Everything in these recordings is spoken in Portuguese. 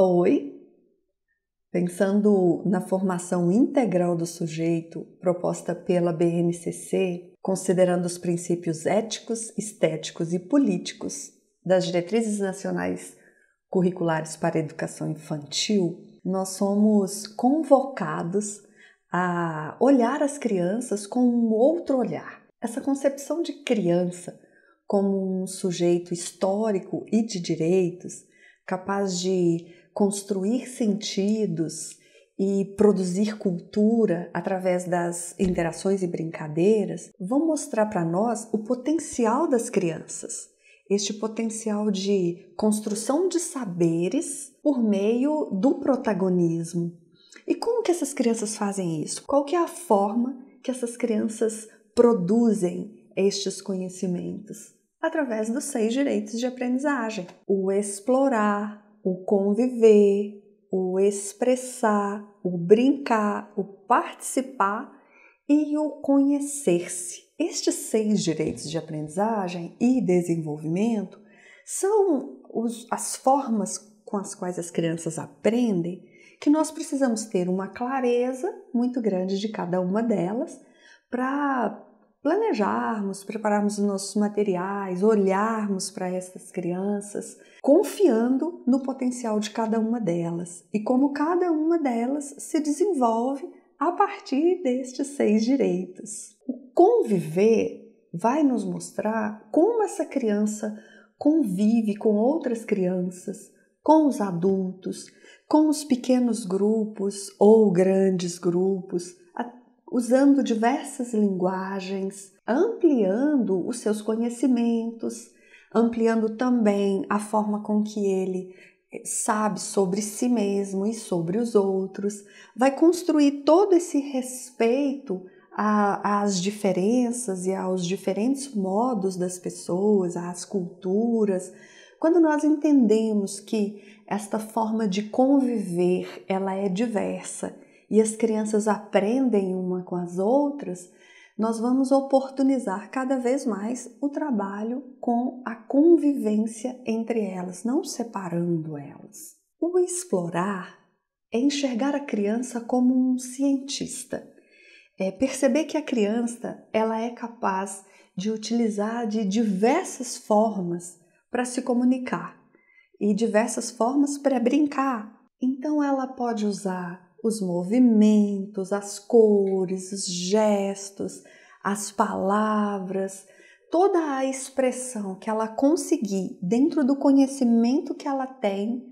Oi, Pensando na formação integral do sujeito proposta pela BNCC, considerando os princípios éticos, estéticos e políticos das diretrizes nacionais curriculares para a educação infantil, nós somos convocados a olhar as crianças com um outro olhar. Essa concepção de criança como um sujeito histórico e de direitos capaz de construir sentidos e produzir cultura através das interações e brincadeiras vão mostrar para nós o potencial das crianças, este potencial de construção de saberes por meio do protagonismo. E como que essas crianças fazem isso? Qual que é a forma que essas crianças produzem estes conhecimentos? Através dos seis direitos de aprendizagem: o explorar, o conviver, o expressar, o brincar, o participar e o conhecer-se. Estes seis direitos de aprendizagem e desenvolvimento são os, as formas com as quais as crianças aprendem que nós precisamos ter uma clareza muito grande de cada uma delas para planejarmos, prepararmos os nossos materiais, olharmos para essas crianças, confiando no potencial de cada uma delas e como cada uma delas se desenvolve a partir destes seis direitos. O conviver vai nos mostrar como essa criança convive com outras crianças, com os adultos, com os pequenos grupos ou grandes grupos, usando diversas linguagens, ampliando os seus conhecimentos, ampliando também a forma com que ele eh, sabe sobre si mesmo e sobre os outros, vai construir todo esse respeito às diferenças e aos diferentes modos das pessoas, às culturas. Quando nós entendemos que esta forma de conviver ela é diversa e as crianças aprendem uma com as outras, nós vamos oportunizar cada vez mais o trabalho com a convivência entre elas, não separando elas. O explorar é enxergar a criança como um cientista. É perceber que a criança ela é capaz de utilizar de diversas formas para se comunicar e diversas formas para brincar. Então ela pode usar os movimentos, as cores, os gestos, as palavras, toda a expressão que ela conseguir dentro do conhecimento que ela tem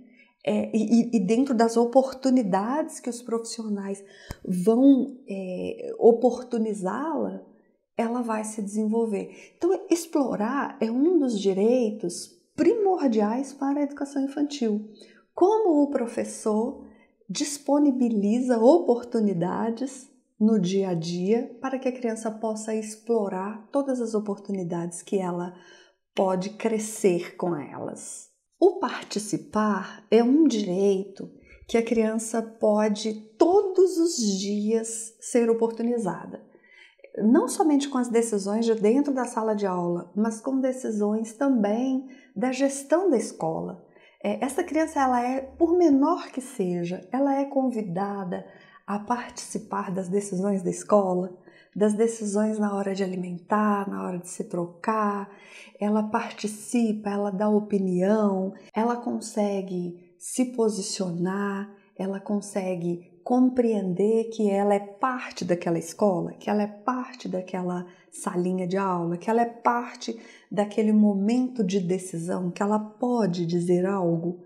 é, e, e, dentro das oportunidades que os profissionais vão é, oportunizá-la, ela vai se desenvolver. Então, explorar é um dos direitos primordiais para a educação infantil. Como o professor disponibiliza oportunidades no dia a dia para que a criança possa explorar todas as oportunidades que ela pode crescer com elas. O participar é um direito que a criança pode todos os dias ser oportunizada. Não somente com as decisões de dentro da sala de aula, mas com decisões também da gestão da escola, é, essa criança, ela é, por menor que seja, ela é convidada a participar das decisões da escola, das decisões na hora de alimentar, na hora de se trocar, ela participa, ela dá opinião, ela consegue se posicionar, ela consegue compreender que ela é parte daquela escola, que ela é parte daquela salinha de aula, que ela é parte daquele momento de decisão, que ela pode dizer algo,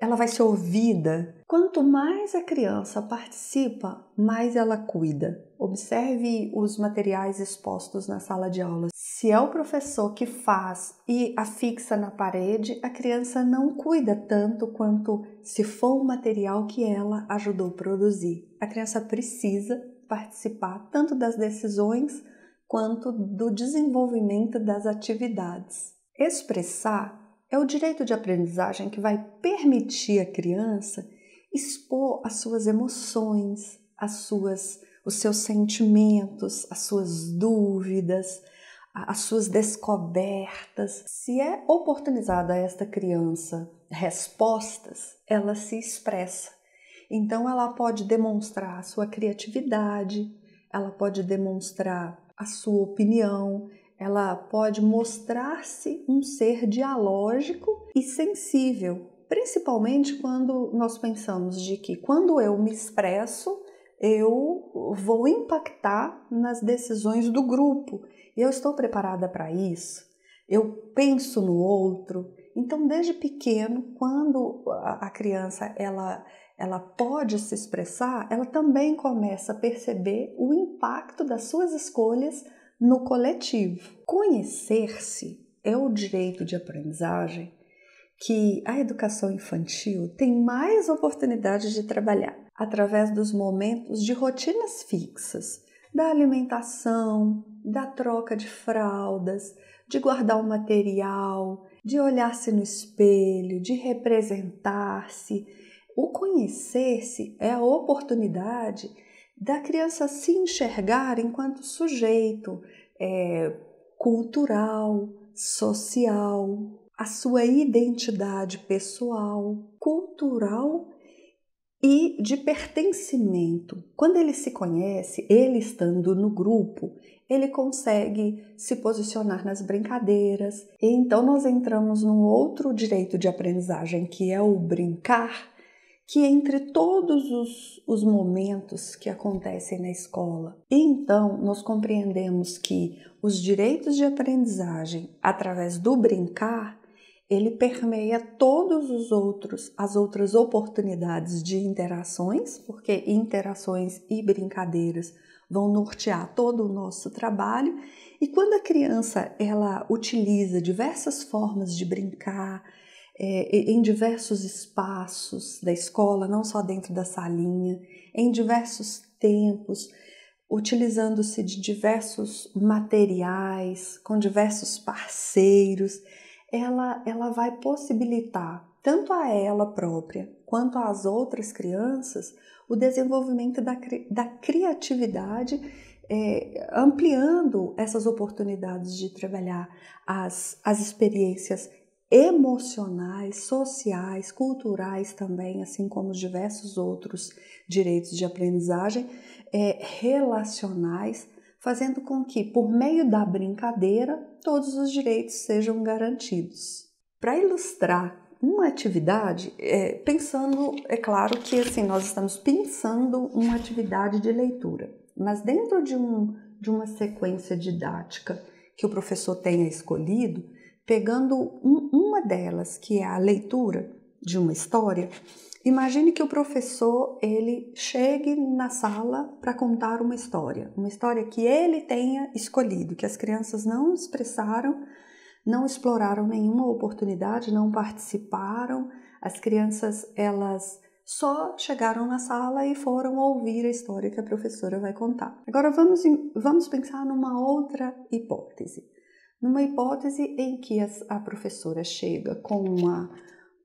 ela vai ser ouvida. Quanto mais a criança participa, mais ela cuida. Observe os materiais expostos na sala de aula. Se é o professor que faz e fixa na parede, a criança não cuida tanto quanto se for um material que ela ajudou a produzir. A criança precisa participar tanto das decisões quanto do desenvolvimento das atividades. Expressar é o direito de aprendizagem que vai permitir à criança expor as suas emoções, as suas, os seus sentimentos, as suas dúvidas, as suas descobertas. Se é oportunizada a esta criança respostas, ela se expressa. Então ela pode demonstrar a sua criatividade, ela pode demonstrar a sua opinião, ela pode mostrar-se um ser dialógico e sensível, principalmente quando nós pensamos de que quando eu me expresso, eu vou impactar nas decisões do grupo. Eu estou preparada para isso. Eu penso no outro. Então, desde pequeno, quando a criança ela ela pode se expressar, ela também começa a perceber o impacto das suas escolhas no coletivo. Conhecer-se é o direito de aprendizagem que a educação infantil tem mais oportunidades de trabalhar através dos momentos de rotinas fixas, da alimentação, da troca de fraldas, de guardar o material, de olhar-se no espelho, de representar-se. O conhecer-se é a oportunidade da criança se enxergar enquanto sujeito é, cultural, social, a sua identidade pessoal, cultural e de pertencimento. Quando ele se conhece, ele estando no grupo, ele consegue se posicionar nas brincadeiras. E então nós entramos num outro direito de aprendizagem que é o brincar que entre todos os, os momentos que acontecem na escola. então nós compreendemos que os direitos de aprendizagem através do brincar ele permeia todos os outros, as outras oportunidades de interações, porque interações e brincadeiras vão nortear todo o nosso trabalho. E quando a criança ela utiliza diversas formas de brincar, é, em diversos espaços da escola, não só dentro da salinha, em diversos tempos, utilizando-se de diversos materiais, com diversos parceiros, ela, ela vai possibilitar tanto a ela própria quanto às outras crianças o desenvolvimento da, da criatividade, é, ampliando essas oportunidades de trabalhar as, as experiências emocionais, sociais, culturais também, assim como os diversos outros direitos de aprendizagem é, relacionais, fazendo com que, por meio da brincadeira, todos os direitos sejam garantidos. Para ilustrar uma atividade, é, pensando, é claro que assim, nós estamos pensando uma atividade de leitura, mas dentro de, um, de uma sequência didática que o professor tenha escolhido, pegando um, uma delas, que é a leitura de uma história, imagine que o professor ele chegue na sala para contar uma história, uma história que ele tenha escolhido, que as crianças não expressaram, não exploraram nenhuma oportunidade, não participaram. As crianças elas só chegaram na sala e foram ouvir a história que a professora vai contar. Agora vamos, vamos pensar numa outra hipótese. Numa hipótese em que a professora chega com uma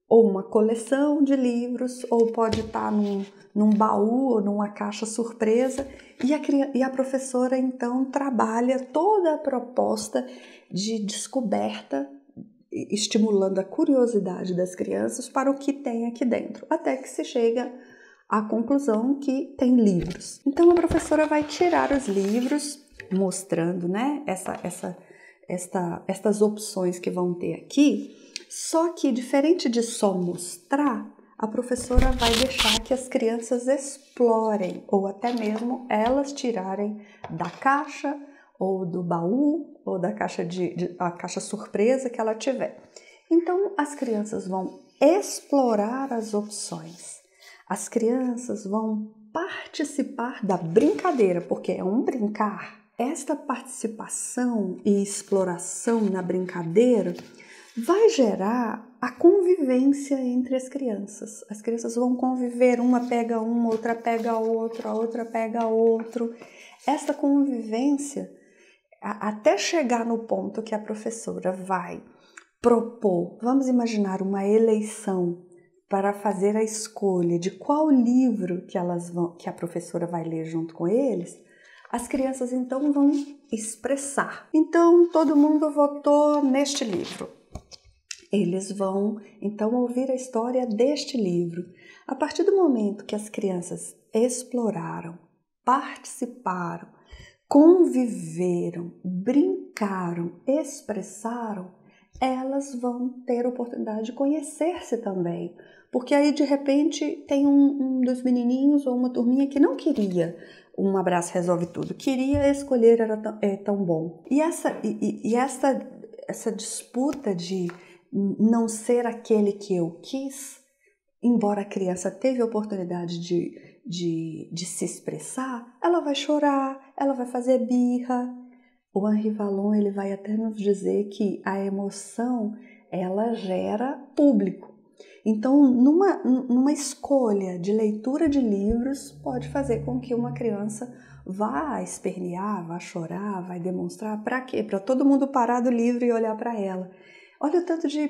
ou uma coleção de livros, ou pode estar num, num baú ou numa caixa surpresa, e a, e a professora então trabalha toda a proposta de descoberta, estimulando a curiosidade das crianças para o que tem aqui dentro, até que se chega à conclusão que tem livros. Então a professora vai tirar os livros, mostrando né, essa, essa esta, estas opções que vão ter aqui. Só que, diferente de só mostrar, a professora vai deixar que as crianças explorem ou até mesmo elas tirarem da caixa ou do baú ou da caixa de, de a caixa surpresa que ela tiver. Então as crianças vão explorar as opções. As crianças vão participar da brincadeira, porque é um brincar esta participação e exploração na brincadeira vai gerar a convivência entre as crianças. As crianças vão conviver, uma pega uma, outra pega outra, a outra pega outro. Esta convivência, até chegar no ponto que a professora vai propor, vamos imaginar uma eleição para fazer a escolha de qual livro que, elas vão, que a professora vai ler junto com eles, as crianças então vão expressar. Então todo mundo votou neste livro. Eles vão então ouvir a história deste livro. A partir do momento que as crianças exploraram, participaram, conviveram, brincaram, expressaram, elas vão ter oportunidade de conhecer-se também. Porque aí de repente tem um, um, dos menininhos ou uma turminha que não queria um abraço resolve tudo. Queria escolher era tão, é tão bom. E essa e, e essa essa disputa de não ser aquele que eu quis, embora a criança teve a oportunidade de, de, de se expressar, ela vai chorar, ela vai fazer birra. O Henri Vallon ele vai até nos dizer que a emoção ela gera público. Então, numa, numa escolha de leitura de livros, pode fazer com que uma criança vá espernear, vá chorar, vai demonstrar. Para quê? Para todo mundo parar do livro e olhar para ela. Olha o tanto de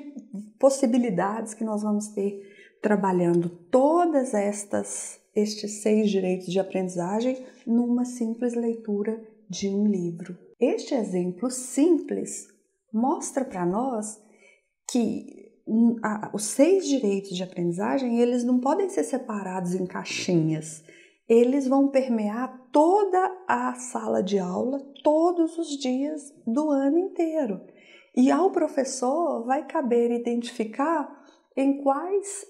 possibilidades que nós vamos ter trabalhando todas estas estes seis direitos de aprendizagem numa simples leitura de um livro. Este exemplo simples mostra para nós que os seis direitos de aprendizagem, eles não podem ser separados em caixinhas. Eles vão permear toda a sala de aula todos os dias do ano inteiro. E ao professor vai caber identificar em quais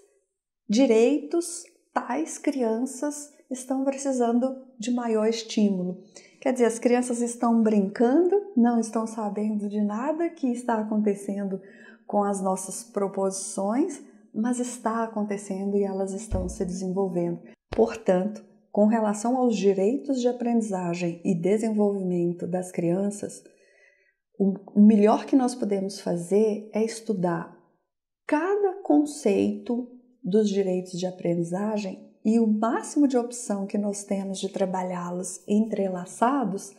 direitos tais crianças estão precisando de maior estímulo. Quer dizer, as crianças estão brincando, não estão sabendo de nada que está acontecendo com as nossas proposições, mas está acontecendo e elas estão se desenvolvendo. Portanto, com relação aos direitos de aprendizagem e desenvolvimento das crianças, o melhor que nós podemos fazer é estudar cada conceito dos direitos de aprendizagem e o máximo de opção que nós temos de trabalhá-los entrelaçados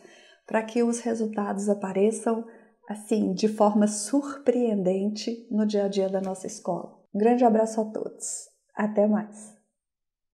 para que os resultados apareçam assim, de forma surpreendente no dia a dia da nossa escola. Um grande abraço a todos. Até mais.